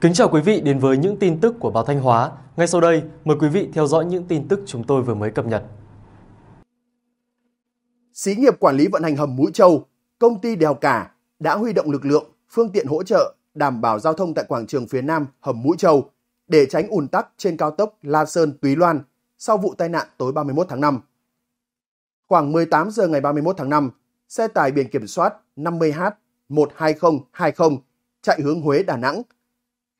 Kính chào quý vị đến với những tin tức của báo Thanh Hóa. Ngay sau đây, mời quý vị theo dõi những tin tức chúng tôi vừa mới cập nhật. Xí nghiệp quản lý vận hành hầm Mũi Châu, công ty Đèo Cả đã huy động lực lượng, phương tiện hỗ trợ đảm bảo giao thông tại quảng trường phía Nam hầm Mũi Châu để tránh ùn tắc trên cao tốc La Sơn Túy Loan sau vụ tai nạn tối 31 tháng 5. Khoảng 18 giờ ngày 31 tháng 5, xe tải biển kiểm soát 50H 12020 chạy hướng Huế Đà Nẵng –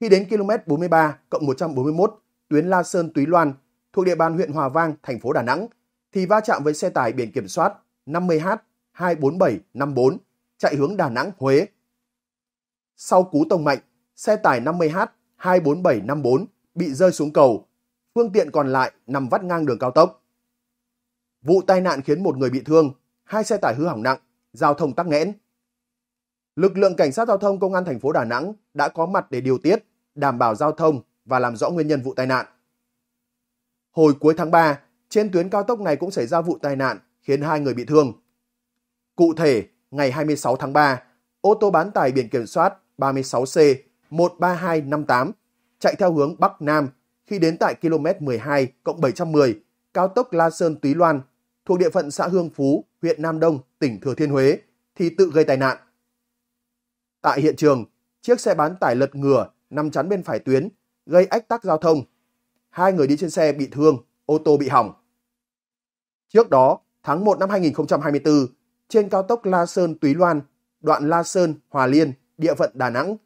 khi đến km 43 cộng 141 tuyến La Sơn Túy Loan thuộc địa bàn huyện Hòa Vang, thành phố Đà Nẵng thì va chạm với xe tải biển kiểm soát 50H 24754 chạy hướng Đà Nẵng Huế. Sau cú tông mạnh, xe tải 50H 24754 bị rơi xuống cầu, phương tiện còn lại nằm vắt ngang đường cao tốc. Vụ tai nạn khiến một người bị thương, hai xe tải hư hỏng nặng, giao thông tắc nghẽn. Lực lượng cảnh sát giao thông công an thành phố Đà Nẵng đã có mặt để điều tiết, đảm bảo giao thông và làm rõ nguyên nhân vụ tai nạn. Hồi cuối tháng 3, trên tuyến cao tốc này cũng xảy ra vụ tai nạn khiến hai người bị thương. Cụ thể, ngày 26 tháng 3, ô tô bán tải biển kiểm soát 36C 13258 chạy theo hướng Bắc Nam khi đến tại km 12 cộng 710 cao tốc La Sơn Túy Loan thuộc địa phận xã Hương Phú, huyện Nam Đông, tỉnh Thừa Thiên Huế thì tự gây tai nạn. Tại hiện trường, chiếc xe bán tải lật ngửa nằm chắn bên phải tuyến, gây ách tắc giao thông. Hai người đi trên xe bị thương, ô tô bị hỏng. Trước đó, tháng 1 năm 2024, trên cao tốc La Sơn Túy Loan, đoạn La Sơn Hòa Liên, địa phận Đà Nẵng,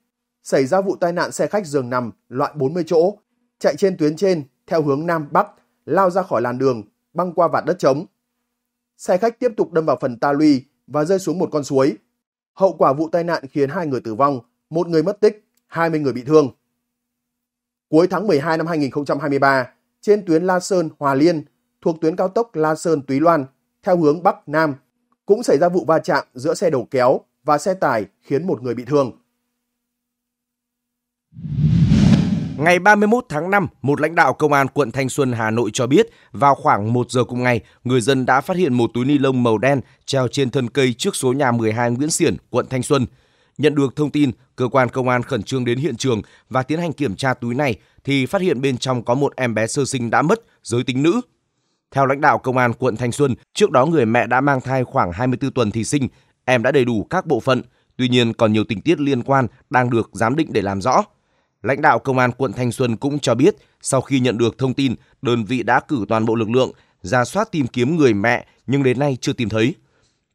xảy ra vụ tai nạn xe khách giường nằm loại 40 chỗ, chạy trên tuyến trên theo hướng Nam Bắc, lao ra khỏi làn đường, băng qua vạt đất trống. Xe khách tiếp tục đâm vào phần ta luy và rơi xuống một con suối. Hậu quả vụ tai nạn khiến hai người tử vong, một người mất tích. 20 người bị thương. Cuối tháng 12 năm 2023, trên tuyến La Sơn – Hòa Liên thuộc tuyến cao tốc La Sơn – Túy Loan theo hướng Bắc – Nam cũng xảy ra vụ va chạm giữa xe đầu kéo và xe tải khiến một người bị thương. Ngày 31 tháng 5, một lãnh đạo công an quận Thanh Xuân, Hà Nội cho biết, vào khoảng 1 giờ cùng ngày, người dân đã phát hiện một túi ni lông màu đen treo trên thân cây trước số nhà 12 Nguyễn Xiển, quận Thanh Xuân. Nhận được thông tin, Cơ quan công an khẩn trương đến hiện trường và tiến hành kiểm tra túi này thì phát hiện bên trong có một em bé sơ sinh đã mất, giới tính nữ. Theo lãnh đạo công an quận Thanh Xuân, trước đó người mẹ đã mang thai khoảng 24 tuần thì sinh, em đã đầy đủ các bộ phận, tuy nhiên còn nhiều tình tiết liên quan đang được giám định để làm rõ. Lãnh đạo công an quận Thanh Xuân cũng cho biết, sau khi nhận được thông tin, đơn vị đã cử toàn bộ lực lượng ra soát tìm kiếm người mẹ nhưng đến nay chưa tìm thấy.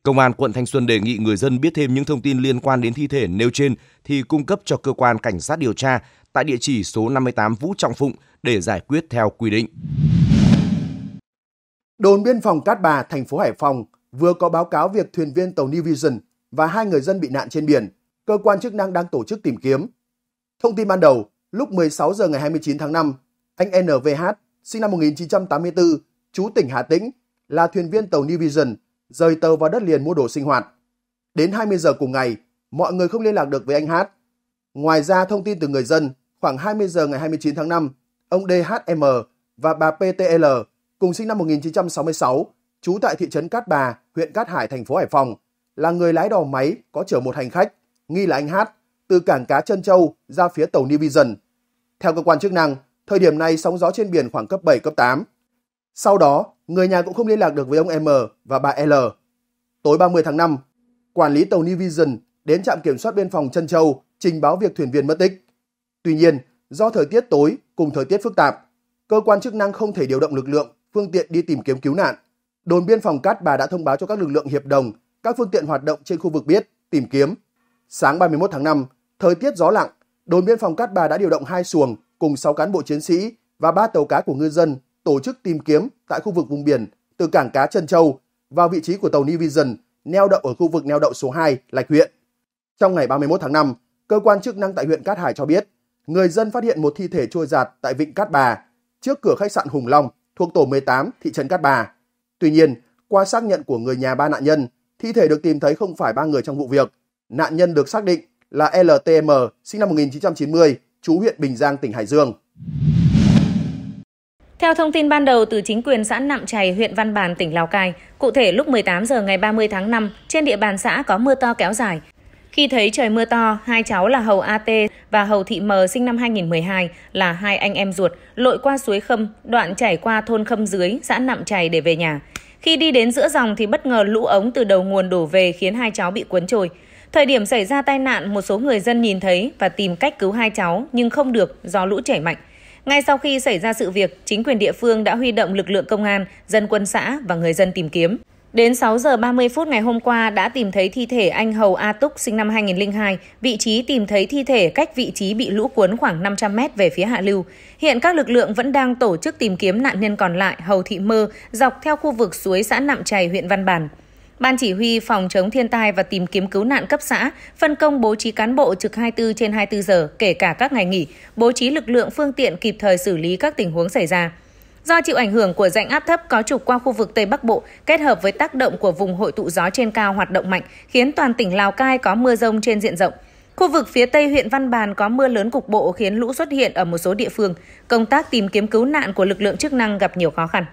Công an quận Thanh Xuân đề nghị người dân biết thêm những thông tin liên quan đến thi thể nêu trên thì cung cấp cho cơ quan cảnh sát điều tra tại địa chỉ số 58 Vũ Trọng Phụng để giải quyết theo quy định. Đồn biên phòng Cát Bà, thành phố Hải Phòng vừa có báo cáo việc thuyền viên tàu New Vision và hai người dân bị nạn trên biển. Cơ quan chức năng đang tổ chức tìm kiếm. Thông tin ban đầu, lúc 16 giờ ngày 29 tháng 5, anh NVH, sinh năm 1984, chú tỉnh Hà Tĩnh, là thuyền viên tàu New Vision rời tàu vào đất liền mua đồ sinh hoạt. Đến 20 giờ cùng ngày, mọi người không liên lạc được với anh Hát. Ngoài ra thông tin từ người dân, khoảng 20 giờ ngày 29 tháng 5, ông DHM và bà PTL cùng sinh năm 1966, trú tại thị trấn Cát Bà, huyện Cát Hải, thành phố Hải Phòng, là người lái đò máy có chở một hành khách, nghi là anh Hát, từ cảng cá Trân Châu ra phía tàu New Vision. Theo cơ quan chức năng, thời điểm này sóng gió trên biển khoảng cấp 7, cấp 8, sau đó, người nhà cũng không liên lạc được với ông M và bà L. Tối 30 tháng 5, quản lý tàu New Vision đến trạm kiểm soát biên phòng Trân Châu trình báo việc thuyền viên mất tích. Tuy nhiên, do thời tiết tối cùng thời tiết phức tạp, cơ quan chức năng không thể điều động lực lượng, phương tiện đi tìm kiếm cứu nạn. Đồn biên phòng Cát Bà đã thông báo cho các lực lượng hiệp đồng, các phương tiện hoạt động trên khu vực biết, tìm kiếm. Sáng 31 tháng 5, thời tiết gió lặng, đồn biên phòng Cát Bà đã điều động hai xuồng cùng 6 cán bộ chiến sĩ và ba tàu cá của ngư dân tổ chức tìm kiếm tại khu vực vùng biển từ cảng cá Trân Châu vào vị trí của tàu New Vision neo đậu ở khu vực neo đậu số 2 Lạch huyện. Trong ngày 31 tháng 5, cơ quan chức năng tại huyện Cát Hải cho biết, người dân phát hiện một thi thể trôi giạt tại vịnh Cát Bà trước cửa khách sạn Hùng Long thuộc tổ 18 thị trấn Cát Bà. Tuy nhiên, qua xác nhận của người nhà ba nạn nhân, thi thể được tìm thấy không phải ba người trong vụ việc. Nạn nhân được xác định là LTM, sinh năm 1990, chú huyện Bình Giang, tỉnh Hải Dương. Theo thông tin ban đầu từ chính quyền xã Nạm Chày, huyện Văn Bàn, tỉnh Lào Cai, cụ thể lúc 18 giờ ngày 30 tháng 5, trên địa bàn xã có mưa to kéo dài. Khi thấy trời mưa to, hai cháu là Hầu AT và Hầu Thị M sinh năm 2012 là hai anh em ruột lội qua suối Khâm, đoạn chảy qua thôn Khâm dưới, xã Nạm Chày để về nhà. Khi đi đến giữa dòng thì bất ngờ lũ ống từ đầu nguồn đổ về khiến hai cháu bị cuốn trôi. Thời điểm xảy ra tai nạn, một số người dân nhìn thấy và tìm cách cứu hai cháu nhưng không được do lũ chảy mạnh. Ngay sau khi xảy ra sự việc, chính quyền địa phương đã huy động lực lượng công an, dân quân xã và người dân tìm kiếm. Đến 6 giờ 30 phút ngày hôm qua đã tìm thấy thi thể anh Hầu A Túc sinh năm 2002, vị trí tìm thấy thi thể cách vị trí bị lũ cuốn khoảng 500 mét về phía hạ lưu. Hiện các lực lượng vẫn đang tổ chức tìm kiếm nạn nhân còn lại Hầu Thị Mơ dọc theo khu vực suối xã Nạm Chày, huyện Văn Bản. Ban chỉ huy phòng chống thiên tai và tìm kiếm cứu nạn cấp xã phân công bố trí cán bộ trực 24 trên 24 giờ, kể cả các ngày nghỉ, bố trí lực lượng phương tiện kịp thời xử lý các tình huống xảy ra. Do chịu ảnh hưởng của rãnh áp thấp có trục qua khu vực Tây Bắc Bộ, kết hợp với tác động của vùng hội tụ gió trên cao hoạt động mạnh, khiến toàn tỉnh Lào Cai có mưa rông trên diện rộng. Khu vực phía Tây huyện Văn Bàn có mưa lớn cục bộ khiến lũ xuất hiện ở một số địa phương. Công tác tìm kiếm cứu nạn của lực lượng chức năng gặp nhiều khó khăn.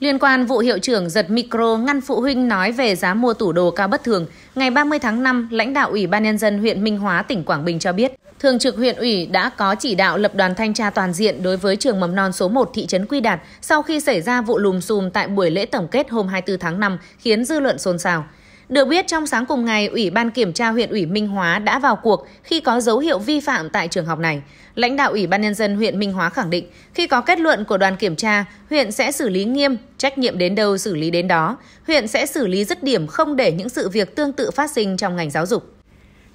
Liên quan vụ hiệu trưởng giật micro ngăn phụ huynh nói về giá mua tủ đồ cao bất thường, ngày 30 tháng 5, lãnh đạo Ủy ban Nhân dân huyện Minh Hóa, tỉnh Quảng Bình cho biết, Thường trực huyện ủy đã có chỉ đạo lập đoàn thanh tra toàn diện đối với trường mầm non số 1 thị trấn Quy Đạt sau khi xảy ra vụ lùm xùm tại buổi lễ tổng kết hôm 24 tháng 5 khiến dư luận xôn xao. Được biết trong sáng cùng ngày, Ủy ban kiểm tra huyện ủy Minh Hóa đã vào cuộc khi có dấu hiệu vi phạm tại trường học này. Lãnh đạo Ủy ban nhân dân huyện Minh Hóa khẳng định khi có kết luận của đoàn kiểm tra, huyện sẽ xử lý nghiêm, trách nhiệm đến đâu xử lý đến đó. Huyện sẽ xử lý dứt điểm không để những sự việc tương tự phát sinh trong ngành giáo dục.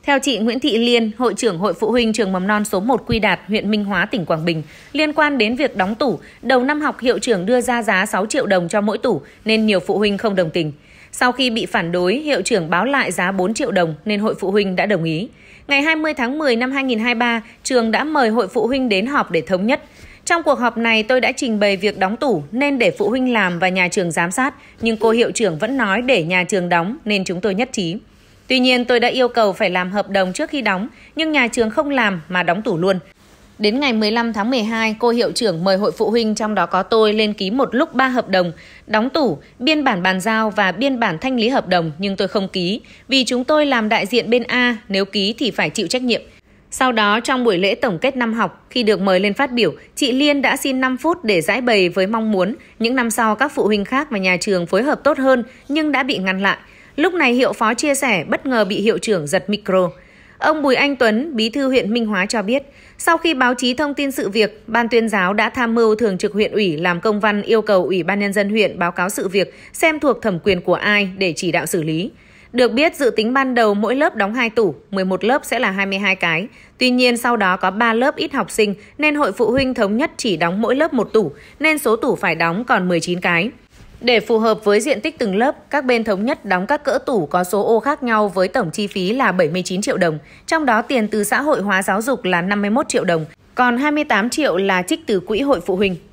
Theo chị Nguyễn Thị Liên, Hội trưởng Hội Phụ huynh Trường Mầm non số 1 Quy Đạt, huyện Minh Hóa, tỉnh Quảng Bình, liên quan đến việc đóng tủ, đầu năm học hiệu trưởng đưa ra giá 6 triệu đồng cho mỗi tủ nên nhiều phụ huynh không đồng tình. Sau khi bị phản đối, hiệu trưởng báo lại giá 4 triệu đồng nên hội phụ huynh đã đồng ý. Ngày 20 tháng 10 năm 2023, trường đã mời hội phụ huynh đến họp để thống nhất. Trong cuộc họp này tôi đã trình bày việc đóng tủ nên để phụ huynh làm và nhà trường giám sát, nhưng cô hiệu trưởng vẫn nói để nhà trường đóng nên chúng tôi nhất trí. Tuy nhiên tôi đã yêu cầu phải làm hợp đồng trước khi đóng, nhưng nhà trường không làm mà đóng tủ luôn. Đến ngày 15 tháng 12, cô hiệu trưởng mời hội phụ huynh trong đó có tôi lên ký một lúc 3 hợp đồng, đóng tủ, biên bản bàn giao và biên bản thanh lý hợp đồng nhưng tôi không ký vì chúng tôi làm đại diện bên A, nếu ký thì phải chịu trách nhiệm. Sau đó trong buổi lễ tổng kết năm học, khi được mời lên phát biểu, chị Liên đã xin 5 phút để giải bày với mong muốn những năm sau các phụ huynh khác và nhà trường phối hợp tốt hơn nhưng đã bị ngăn lại. Lúc này hiệu phó chia sẻ bất ngờ bị hiệu trưởng giật micro. Ông Bùi Anh Tuấn, bí thư huyện Minh Hóa cho biết, sau khi báo chí thông tin sự việc, Ban tuyên giáo đã tham mưu thường trực huyện ủy làm công văn yêu cầu Ủy ban Nhân dân huyện báo cáo sự việc xem thuộc thẩm quyền của ai để chỉ đạo xử lý. Được biết, dự tính ban đầu mỗi lớp đóng 2 tủ, 11 lớp sẽ là 22 cái. Tuy nhiên, sau đó có 3 lớp ít học sinh, nên hội phụ huynh thống nhất chỉ đóng mỗi lớp một tủ, nên số tủ phải đóng còn 19 cái. Để phù hợp với diện tích từng lớp, các bên thống nhất đóng các cỡ tủ có số ô khác nhau với tổng chi phí là 79 triệu đồng, trong đó tiền từ xã hội hóa giáo dục là 51 triệu đồng, còn 28 triệu là trích từ quỹ hội phụ huynh.